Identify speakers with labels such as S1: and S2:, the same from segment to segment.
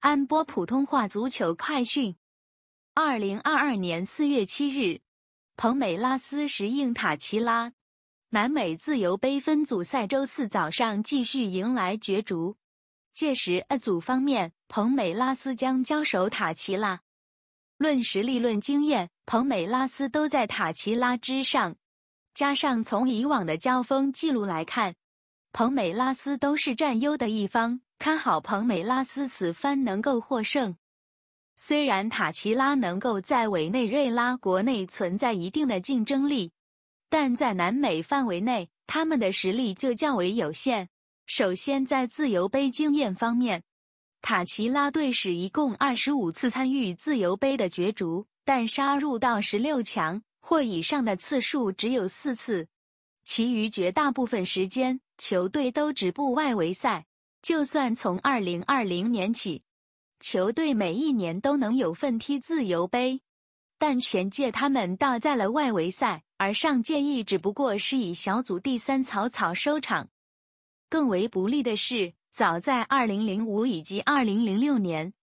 S1: 安播普通话足球快讯：二零二二年四月七日，彭美拉斯石应塔奇拉南美自由杯分组赛周四早上继续迎来角逐。届时，A 组方面，彭美拉斯将交手塔奇拉。论实力、论经验，彭美拉斯都在塔奇拉之上。加上从以往的交锋记录来看，彭美拉斯都是占优的一方。看好蓬美拉斯此番能够获胜。虽然塔奇拉能够在委内瑞拉国内存在一定的竞争力，但在南美范围内，他们的实力就较为有限。首先，在自由杯经验方面，塔奇拉队史一共二十五次参与自由杯的角逐，但杀入到十六强或以上的次数只有四次，其余绝大部分时间，球队都止步外围赛。就算从二零二零年起，球队每一年都能有份踢自由杯，但全届他们倒在了外围赛，而上届亦只不过是以小组第三草草收场。更为不利的是，早在二零零五以及二零零六年，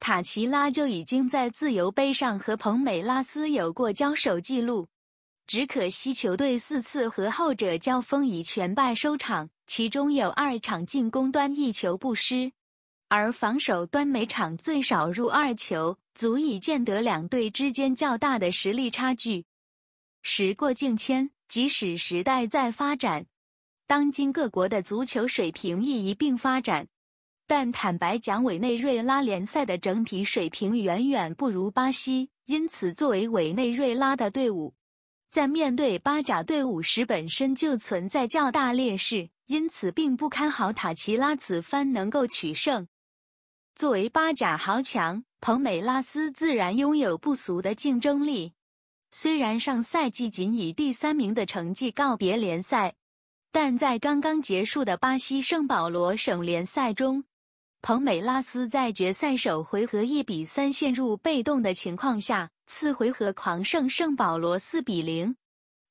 S1: 塔奇拉就已经在自由杯上和蓬美拉斯有过交手记录。只可惜，球队四次和后者交锋以全败收场，其中有二场进攻端一球不失，而防守端每场最少入二球，足以见得两队之间较大的实力差距。时过境迁，即使时代在发展，当今各国的足球水平亦一并发展，但坦白讲，委内瑞拉联赛的整体水平远远不如巴西，因此作为委内瑞拉的队伍。在面对巴甲队伍时，本身就存在较大劣势，因此并不看好塔奇拉此番能够取胜。作为巴甲豪强，彭美拉斯自然拥有不俗的竞争力。虽然上赛季仅以第三名的成绩告别联赛，但在刚刚结束的巴西圣保罗省联赛中，彭美拉斯在决赛首回合一比三陷入被动的情况下。次回合狂胜圣保罗四比零，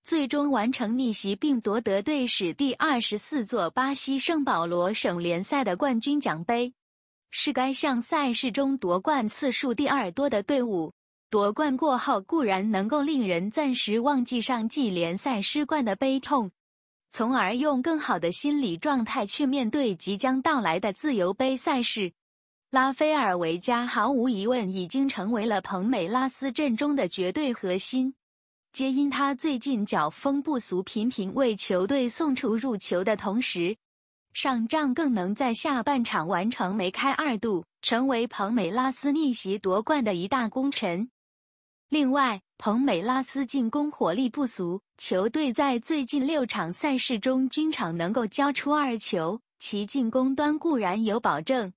S1: 最终完成逆袭并夺得队史第二十四座巴西圣保罗省联赛的冠军奖杯，是该项赛事中夺冠次数第二多的队伍。夺冠过后固然能够令人暂时忘记上季联赛失冠的悲痛，从而用更好的心理状态去面对即将到来的自由杯赛事。拉菲尔维加毫无疑问已经成为了彭美拉斯阵中的绝对核心，皆因他最近脚风不俗，频频为球队送出入球的同时，上仗更能在下半场完成梅开二度，成为彭美拉斯逆袭夺冠的一大功臣。另外，彭美拉斯进攻火力不俗，球队在最近六场赛事中均场能够交出二球，其进攻端固然有保证。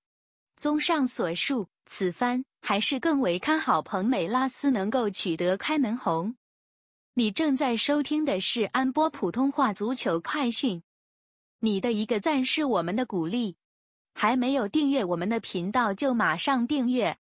S1: 综上所述，此番还是更为看好彭美拉斯能够取得开门红。你正在收听的是安波普通话足球快讯。你的一个赞是我们的鼓励，还没有订阅我们的频道就马上订阅。